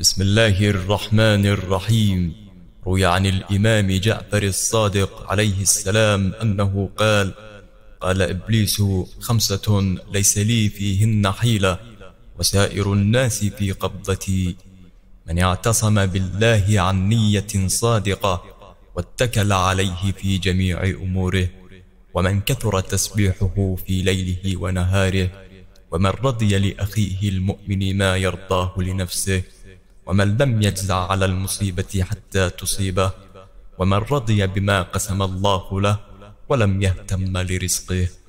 بسم الله الرحمن الرحيم روي عن الإمام جعفر الصادق عليه السلام أنه قال قال إبليس خمسة ليس لي فيهن حيلة وسائر الناس في قبضتي من اعتصم بالله عن نية صادقة واتكل عليه في جميع أموره ومن كثر تسبيحه في ليله ونهاره ومن رضي لأخيه المؤمن ما يرضاه لنفسه ومن لم يجزع على المصيبة حتى تصيبه ومن رضي بما قسم الله له ولم يهتم لرزقه